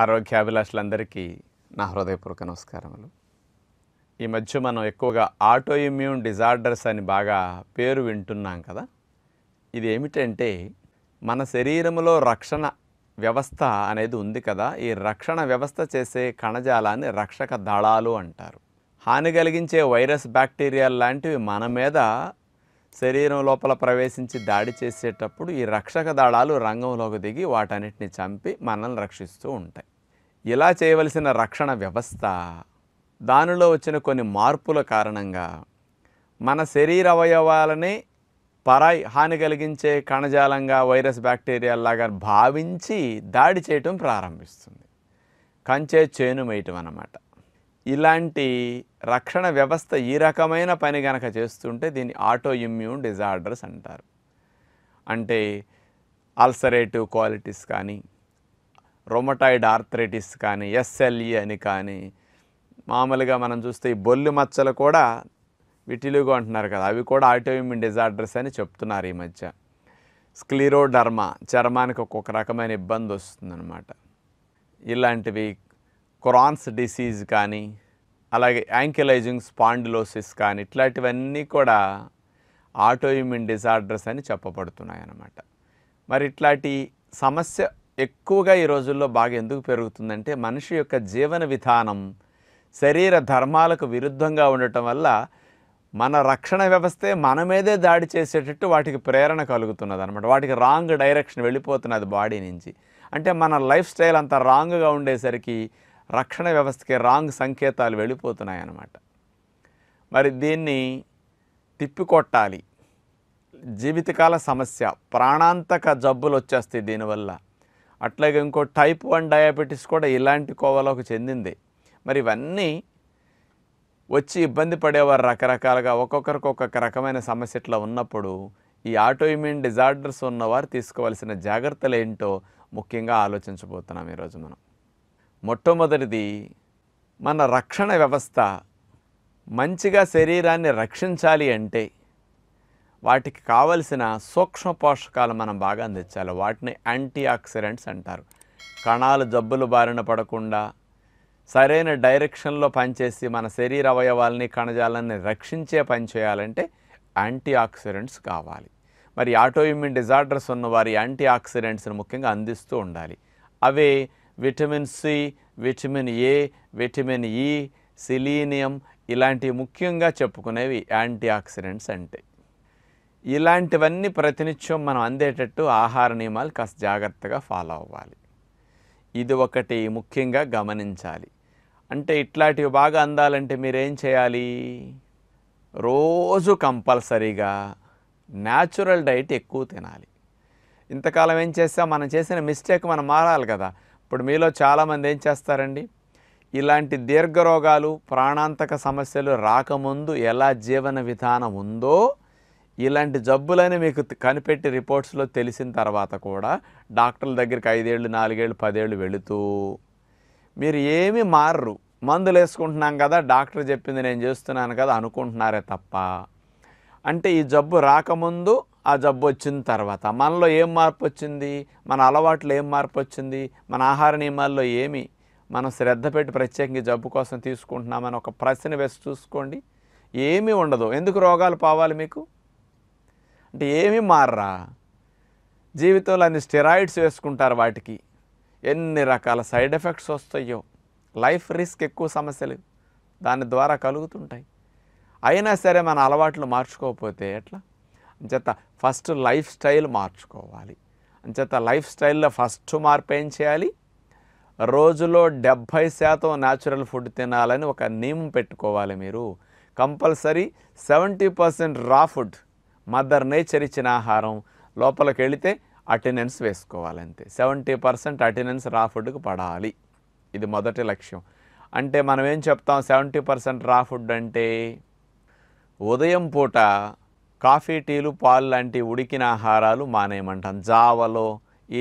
అభిలాషులందరికీ నా హృదయపూర్వక నమస్కారములు ఈ మధ్య మనం ఎక్కువగా ఆటో ఇమ్యూన్ డిజార్డర్స్ అని బాగా పేరు వింటున్నాం కదా ఇది ఏమిటంటే మన శరీరంలో రక్షణ వ్యవస్థ అనేది ఉంది కదా ఈ రక్షణ వ్యవస్థ చేసే కణజాలాన్ని రక్షక దళాలు అంటారు హాని కలిగించే వైరస్ బ్యాక్టీరియా లాంటివి మన మీద శరీరం లోపల ప్రవేశించి దాడి చేసేటప్పుడు ఈ రక్షక దళాలు రంగంలోకి దిగి వాటన్నిటిని చంపి మనల్ని రక్షిస్తూ ఉంటాయి ఇలా చేయవలసిన రక్షణ వ్యవస్థ దానిలో వచ్చిన కొన్ని మార్పుల కారణంగా మన శరీర అవయవాలని పరాయి హాని కలిగించే కణజాలంగా వైరస్ బ్యాక్టీరియాలాగా భావించి దాడి చేయటం ప్రారంభిస్తుంది కంచే చేను వేయటం అన్నమాట ఇలాంటి రక్షణ వ్యవస్థ ఈ రకమైన పని గనక చేస్తుంటే దీన్ని ఆటో ఇమ్యూన్ డిజార్డర్స్ అంటారు అంటే అల్సరేటివ్ క్వాలిటీస్ కానీ రొమటాయిడ్ ఆర్థరైటిస్ కానీ ఎస్ఎల్ఈ e అని కానీ మామూలుగా మనం చూస్తే ఈ బొల్లి మచ్చలు కూడా విటిలుగా అంటున్నారు కదా అవి కూడా ఆటో ఇమ్యూన్ డిజార్డర్స్ అని చెప్తున్నారు ఈ మధ్య స్క్లిరోడర్మా చర్మానికి ఒక్కొక్క రకమైన ఇబ్బంది వస్తుందన్నమాట ఇలాంటివి క్రాన్స్ డిసీజ్ కానీ అలాగే యాంకిలైజింగ్ స్పాండిలోసిస్ కానీ ఇట్లాంటివన్నీ కూడా ఆటోఇమ్యూన్ డిజార్డర్స్ అని చెప్పబడుతున్నాయి అన్నమాట మరి ఇట్లాంటి సమస్య ఎక్కువగా ఈ రోజుల్లో బాగా ఎందుకు పెరుగుతుందంటే మనిషి యొక్క జీవన విధానం శరీర ధర్మాలకు విరుద్ధంగా ఉండటం వల్ల మన రక్షణ వ్యవస్థే మన మీదే దాడి చేసేటట్టు వాటికి ప్రేరణ కలుగుతున్నది అనమాట వాటికి రాంగ్ డైరెక్షన్ వెళ్ళిపోతున్నది బాడీ నుంచి అంటే మన లైఫ్ స్టైల్ అంత రాంగ్గా ఉండేసరికి రక్షణ వ్యవస్థకి రాంగ్ సంకేతాలు వెళ్ళిపోతున్నాయి అన్నమాట మరి దీన్ని తిప్పికొట్టాలి జీవితకాల సమస్య ప్రాణాంతక జబ్బులు వచ్చేస్తాయి దీనివల్ల అట్లాగే ఇంకో టైప్ వన్ డయాబెటీస్ కూడా ఇలాంటి కోవలోకి చెందింది మరి ఇవన్నీ వచ్చి ఇబ్బంది పడేవారు రకరకాలుగా ఒక్కొక్కరికి ఒక్కొక్క రకమైన సమస్య ఇట్లా ఉన్నప్పుడు ఈ ఆటోఇమ్యూన్ డిజార్డర్స్ ఉన్నవారు తీసుకోవాల్సిన జాగ్రత్తలు ఏంటో ముఖ్యంగా ఆలోచించబోతున్నాం ఈరోజు మనం మొట్టమొదటిది మన రక్షణ వ్యవస్థ మంచిగా శరీరాన్ని రక్షించాలి అంటే వాటికి కావలసిన సూక్ష్మ పోషకాలు మనం బాగా అందించాలి వాటిని యాంటీ ఆక్సిడెంట్స్ అంటారు కణాలు జబ్బులు బారిన పడకుండా సరైన డైరెక్షన్లో పనిచేసి మన శరీర అవయవాల్ని కణజాలాన్ని రక్షించే పని చేయాలంటే యాంటీ ఆక్సిడెంట్స్ కావాలి మరి ఆటోఇమ్యూన్ డిజార్డర్స్ ఉన్నవారి యాంటీ ఆక్సిడెంట్స్ని ముఖ్యంగా అందిస్తూ ఉండాలి అవే vitamin C vitamin A vitamin E selenium ఇలాంటి ముఖ్యంగా చెప్పుకునేవి యాంటీ ఆక్సిడెంట్స్ అంటే ఇలాంటివన్నీ ప్రతినిత్యం మనం అందేటట్టు ఆహార నియమాలు కాస్త జాగ్రత్తగా ఫాలో అవ్వాలి ఇది ఒకటి ముఖ్యంగా గమనించాలి అంటే ఇట్లాంటివి బాగా అందాలంటే మీరేం చేయాలి రోజు కంపల్సరీగా న్యాచురల్ డైట్ ఎక్కువ తినాలి ఇంతకాలం ఏం చేస్తే మనం చేసిన మిస్టేక్ మనం మారాలి కదా ఇప్పుడు మీలో చాలామంది ఏం చేస్తారండి ఇలాంటి దీర్ఘరోగాలు ప్రాణాంతక సమస్యలు రాకముందు ఎలా జీవన విధానం ఉందో ఇలాంటి జబ్బులని మీకు కనిపెట్టి రిపోర్ట్స్లో తెలిసిన తర్వాత కూడా డాక్టర్ల దగ్గరికి ఐదేళ్ళు నాలుగేళ్ళు పదేళ్ళు వెళుతూ మీరు ఏమి మారరు మందులు వేసుకుంటున్నాం కదా డాక్టర్ చెప్పింది నేను చేస్తున్నాను కదా అనుకుంటున్నారే తప్ప అంటే ఈ జబ్బు రాకముందు ఆ జబ్బు వచ్చిన తర్వాత మనలో ఏం మార్పు వచ్చింది మన అలవాట్లో ఏం మార్పు వచ్చింది మన ఆహార నియమాల్లో ఏమి మనం శ్రద్ధ పెట్టి ప్రత్యేకంగా జబ్బు కోసం తీసుకుంటున్నామని ఒక ప్రశ్న వేసి చూసుకోండి ఏమీ ఉండదు ఎందుకు రోగాలు పోవాలి మీకు అంటే ఏమీ మారా జీవితంలో అన్ని స్టెరాయిడ్స్ వేసుకుంటారు వాటికి ఎన్ని రకాల సైడ్ ఎఫెక్ట్స్ వస్తాయో లైఫ్ రిస్క్ ఎక్కువ సమస్యలు దాని ద్వారా కలుగుతుంటాయి అయినా సరే మన అలవాట్లు మార్చుకోకపోతే ఎట్లా అంచేత ఫస్ట్ లైఫ్ స్టైల్ మార్చుకోవాలి అంచేత లైఫ్ స్టైల్లో ఫస్ట్ మార్పు ఏం చేయాలి రోజులో డెబ్భై శాతం న్యాచురల్ ఫుడ్ తినాలని ఒక నియమం పెట్టుకోవాలి మీరు compulsory seventy percent raw food mother nature ఇచ్చిన ఆహారం లోపలికి వెళితే అటెండెన్స్ వేసుకోవాలంతే సెవెంటీ పర్సెంట్ అటెండెన్స్ రా ఫుడ్కి పడాలి ఇది మొదటి లక్ష్యం అంటే మనం ఏం చెప్తాం సెవెంటీ పర్సెంట్ రా ఫుడ్ అంటే ఉదయం పూట కాఫీ టీలు పాలు లాంటి ఉడికిన ఆహారాలు మానేయమంటాం జావలో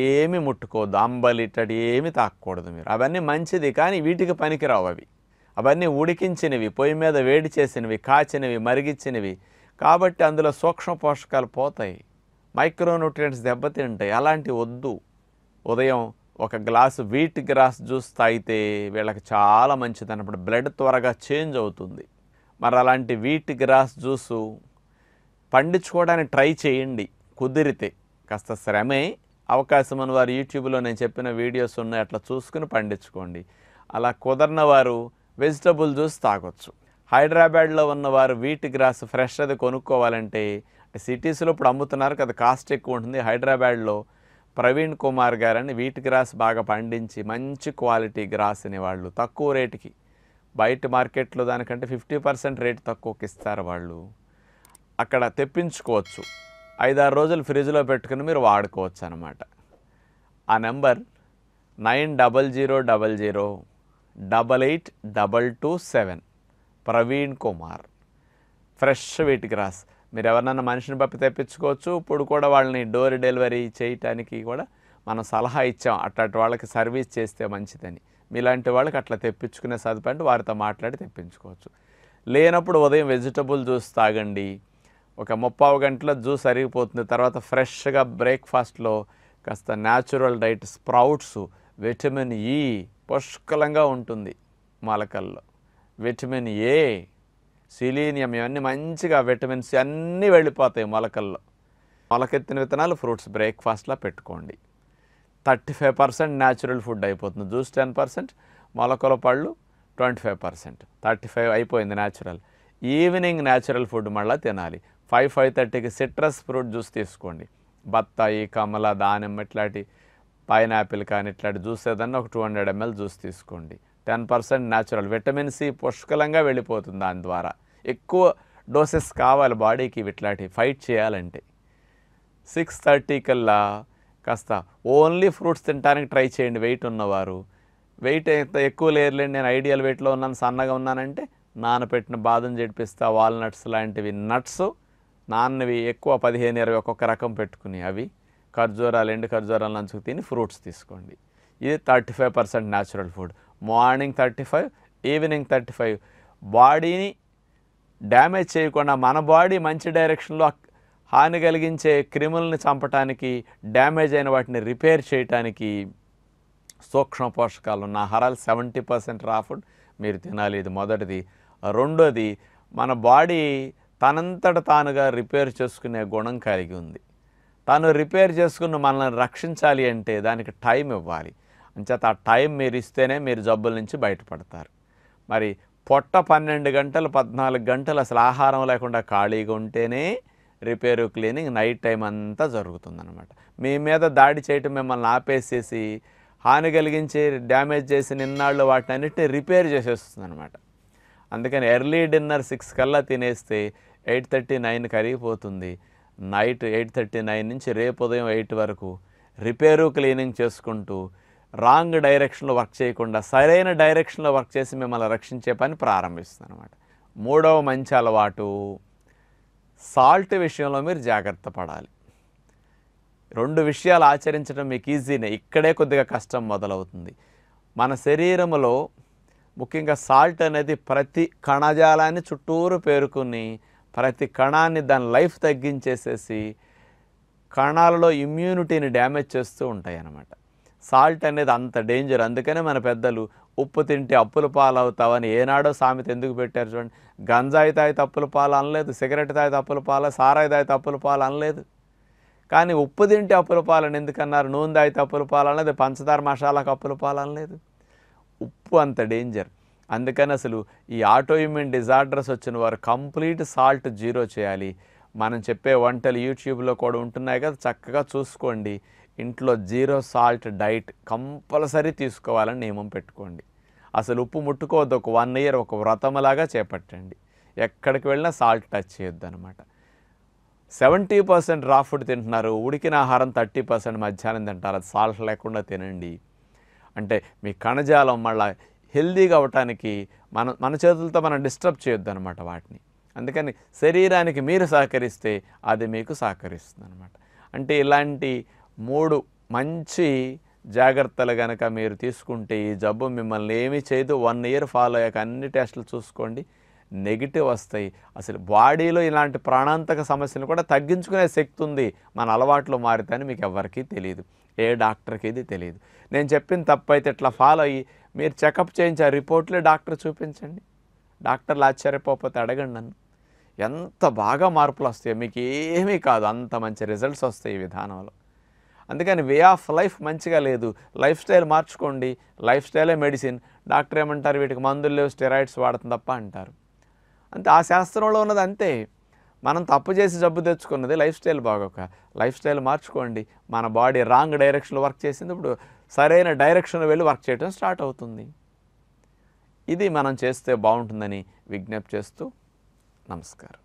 ఏమి ముట్టుకోదు అంబలిట్టడి ఏమి తాకూడదు మీరు అవన్నీ మంచిది కానీ వీటికి పనికిరావు అవి అవన్నీ ఉడికించినవి పొయ్యి మీద వేడి చేసినవి కాచినవి మరిగించినవి కాబట్టి అందులో సూక్ష్మ పోషకాలు పోతాయి మైక్రోన్యూట్రియంట్స్ దెబ్బతింటాయి అలాంటి వద్దు ఉదయం ఒక గ్లాసు వీట్ గ్రాస్ జ్యూస్ తాగితే వీళ్ళకి చాలా మంచిది అన్నప్పుడు బ్లడ్ త్వరగా చేంజ్ అవుతుంది మరి అలాంటి వీట్ గ్రాస్ జ్యూసు పండించుకోవడానికి ట్రై చేయండి కుదిరితే కాస్త శ్రమే అవకాశం అని వారు యూట్యూబ్లో నేను చెప్పిన వీడియోస్ ఉన్నాయి అట్లా చూసుకుని పండించుకోండి అలా కుదరిన వారు వెజిటబుల్ జ్యూస్ తాగొచ్చు హైదరాబాద్లో ఉన్నవారు వీట్ గ్రాస్ ఫ్రెష్ అది కొనుక్కోవాలంటే సిటీస్లో ఇప్పుడు అమ్ముతున్నారు కదా కాస్ట్ ఎక్కువ ఉంటుంది హైదరాబాద్లో ప్రవీణ్ కుమార్ గారని వీట్ గ్రాస్ బాగా పండించి మంచి క్వాలిటీ గ్రాస్ని వాళ్ళు తక్కువ రేటుకి బయట మార్కెట్లో దానికంటే ఫిఫ్టీ పర్సెంట్ రేట్ తక్కువకి ఇస్తారు వాళ్ళు అక్కడ తెప్పించుకోవచ్చు ఐదారు రోజులు ఫ్రిడ్జ్లో పెట్టుకుని మీరు వాడుకోవచ్చు అనమాట ఆ number nine double zero double zero double eight double two seven Praveen Kumar fresh wheat grass మీరు ఎవరినన్నా మనిషిని పప్పి తెప్పించుకోవచ్చు ఇప్పుడు కూడా వాళ్ళని డోర్ డెలివరీ చేయటానికి కూడా మనం సలహా ఇచ్చాం అట్లాంటి వాళ్ళకి సర్వీస్ చేస్తే మంచిదని మీలాంటి వాళ్ళకి అట్లా తెప్పించుకునే సదుపాయం వారితో మాట్లాడి తెప్పించుకోవచ్చు లేనప్పుడు ఉదయం వెజిటబుల్ జ్యూస్ తాగండి ఒక ముప్పావు గంటలో జ్యూస్ అరిగిపోతుంది తర్వాత ఫ్రెష్గా బ్రేక్ఫాస్ట్లో కాస్త natural diet sprouts vitamin E e పుష్కలంగా ఉంటుంది మొలకల్లో విటమిన్ ఏ సిలీనియం ఇవన్నీ మంచిగా విటమిన్స్ అన్నీ వెళ్ళిపోతాయి మొలకల్లో మొలకెత్తిన విత్తనాలు ఫ్రూట్స్ బ్రేక్ఫాస్ట్లో పెట్టుకోండి thirty five percent natural food అయిపోతుంది జ్యూస్ టెన్ పర్సెంట్ మొలకల పళ్ళు twenty five percent thirty five అయిపోయింది న్యాచురల్ ఈవినింగ్ న్యాచురల్ ఫుడ్ మళ్ళీ తినాలి ఫైవ్ ఫైవ్ థర్టీకి సిట్రస్ ఫ్రూట్ జ్యూస్ తీసుకోండి బత్తాయి కమల దానిమ్మ ఇట్లాంటి పైనాపిల్ కానీ ఇట్లాంటి జ్యూస్ ఏదన్నా ఒక టూ హండ్రెడ్ ఎంఎల్ జ్యూస్ తీసుకోండి ten percent natural vitamin C పుష్కలంగా వెళ్ళిపోతుంది దాని ద్వారా ఎక్కువ డోసెస్ కావాలి బాడీకి ఇట్లాంటి ఫైట్ చేయాలంటే సిక్స్ థర్టీ కల్లా కాస్త ఓన్లీ ఫ్రూట్స్ తినడానికి ట్రై చేయండి వెయిట్ ఉన్నవారు వెయిట్ ఎక్కువ లేరులేండి నేను ఐడియల్ వెయిట్లో ఉన్నాను సన్నగా ఉన్నానంటే నానపెట్టిన బాదం జడిపిస్తా వాల్నట్స్ లాంటివి నట్స్ నాన్నవి ఎక్కువ పదిహేను ఇరవై ఒక్కొక్క రకం పెట్టుకుని అవి ఖర్జూరాలు ఎండు ఖర్జూరాలు నంచుకు తిని ఫ్రూట్స్ తీసుకోండి ఇది thirty five percent natural food morning thirty five evening thirty five బాడీని డ్యామేజ్ చేయకుండా మన బాడీ మంచి డైరెక్షన్లో హాని కలిగించే క్రిములని చంపటానికి డ్యామేజ్ అయిన వాటిని రిపేర్ చేయటానికి సూక్ష్మ పోషకాలు ఉన్న ఆహారాలు సెవెంటీ పర్సెంట్ రా ఫుడ్ మీరు తినాలి ఇది మొదటిది రెండోది మన బాడీ తనంతట తానుగా రిపేర్ చేసుకునే గుణం కలిగి ఉంది తను రిపేర్ చేసుకుని మనల్ని రక్షించాలి అంటే దానికి టైం ఇవ్వాలి అంచేత ఆ టైం మీరు ఇస్తేనే మీరు జబ్బుల నుంచి బయటపడతారు మరి పొట్ట పన్నెండు గంటలు పద్నాలుగు గంటలు అసలు ఆహారం లేకుండా ఖాళీగా ఉంటేనే రిపేరు క్లీనింగ్ నైట్ టైం అంతా జరుగుతుందనమాట మీ మీద దాడి చేయటం మిమ్మల్ని ఆపేసేసి హాని కలిగించి డ్యామేజ్ చేసి నిన్నాళ్ళు వాటిని అన్నిటిని రిపేర్ చేసేస్తుంది అనమాట అందుకని ఎర్లీ డిన్నర్ సిక్స్ కల్లా తినేస్తే ఎయిట్ థర్టీ నైన్ కరిగిపోతుంది నైట్ ఎయిట్ థర్టీ నైన్ నుంచి రేపు ఉదయం ఎయిట్ వరకు రిపేరు క్లీనింగ్ చేసుకుంటూ రాంగ్ డైరెక్షన్లో వర్క్ చేయకుండా సరైన డైరెక్షన్లో వర్క్ చేసి మిమ్మల్ని రక్షించే పని ప్రారంభిస్తుంది అనమాట మూడవ మంచి అలవాటు సాల్ట్ విషయంలో మీరు జాగ్రత్త పడాలి రెండు విషయాలు ఆచరించడం మీకు ఈజీనే ఇక్కడే కొద్దిగా కష్టం మొదలవుతుంది మన శరీరంలో ముఖ్యంగా సాల్ట్ అనేది ప్రతి కణజాలాన్ని చుట్టూరు పేరుకుని ప్రతి కణాన్ని దాని లైఫ్ తగ్గించేసేసి కణాలలో ఇమ్యూనిటీని డ్యామేజ్ చేస్తూ ఉంటాయి అన్నమాట సాల్ట్ అనేది అంత డేంజర్ అందుకనే మన పెద్దలు ఉప్పు తింటే అప్పుల పాలవుతావని ఏనాడో సామెత ఎందుకు పెట్టారు చూడండి గంజాయి తాయి తప్పుల పాలు అనలేదు సిగరెట్ తాయి తప్పుల పాల సారాయి తాయి తప్పుల పాలు అనలేదు కానీ ఉప్పు తింటే అప్పుల పాలని ఎందుకన్నారు నూనె తాయి తప్పుల పాలు అనలేదు పంచదార మసాలాకు అప్పుల పాలు అనలేదు ఉప్పు అంత డేంజర్ అందుకని అసలు ఈ ఆటోఇమ్యూన్ డిజార్డర్స్ వచ్చిన వారు కంప్లీట్ సాల్ట్ జీరో చేయాలి మనం చెప్పే వంటలు యూట్యూబ్లో కూడా ఉంటున్నాయి కదా చక్కగా చూసుకోండి ఇంట్లో జీరో సాల్ట్ డైట్ కంపల్సరీ తీసుకోవాలని నియమం పెట్టుకోండి అసలు ఉప్పు ముట్టుకోవద్దు ఒక వన్ ఇయర్ ఒక వ్రతంలాగా చేపట్టండి ఎక్కడికి వెళ్ళినా సాల్ట్ టచ్ చేయొద్దు అనమాట సెవెంటీ పర్సెంట్ రా ఫుడ్ తింటున్నారు ఉడికిన ఆహారం థర్టీ పర్సెంట్ మధ్యాహ్నం తింటారు అది సాల్ట్ లేకుండా తినండి అంటే మీ కణజాలం మళ్ళీ హెల్దీగా అవటానికి మన మన చేతులతో మనం డిస్టర్బ్ చేయొద్దు అనమాట వాటిని అందుకని శరీరానికి మీరు సహకరిస్తే అది మీకు సహకరిస్తుంది అనమాట అంటే ఇలాంటి మూడు మంచి జాగ్రత్తలు కనుక మీరు తీసుకుంటే ఈ జబ్బు మిమ్మల్ని ఏమీ చేయదు వన్ ఇయర్ ఫాలో అయ్యాక అన్ని టెస్టులు చూసుకోండి నెగిటివ్ వస్తాయి అసలు బాడీలో ఇలాంటి ప్రాణాంతక సమస్యలు కూడా తగ్గించుకునే శక్తి ఉంది మన అలవాట్లు అని మీకు ఎవరికీ తెలియదు ఏ డాక్టర్కి ఇది తెలియదు నేను చెప్పిన తప్పైతే ఇట్లా ఫాలో అయ్యి మీరు చెకప్ చేయించారు రిపోర్ట్లే డాక్టర్ చూపించండి డాక్టర్లు ఆశ్చర్యపోతే అడగండి నన్ను ఎంత బాగా మార్పులు వస్తాయో మీకు ఏమీ కాదు అంత మంచి రిజల్ట్స్ వస్తాయి ఈ విధానంలో అందుకని వే ఆఫ్ లైఫ్ మంచిగా లేదు లైఫ్ స్టైల్ మార్చుకోండి లైఫ్ స్టైలే మెడిసిన్ డాక్టర్ ఏమంటారు వీటికి మందులు లేవు స్టెరాయిడ్స్ వాడుతుంది తప్ప అంటారు అంటే ఆ శాస్త్రంలో ఉన్నది అంతే మనం తప్పు చేసి జబ్బు తెచ్చుకున్నది లైఫ్ స్టైల్ బాగోక లైఫ్ స్టైల్ మార్చుకోండి మన బాడీ రాంగ్ డైరెక్షన్లో వర్క్ చేసింది ఇప్పుడు సరైన డైరెక్షన్ వెళ్ళి వర్క్ చేయడం స్టార్ట్ అవుతుంది ఇది మనం చేస్తే బాగుంటుందని విజ్ఞప్తి చేస్తూ నమస్కారం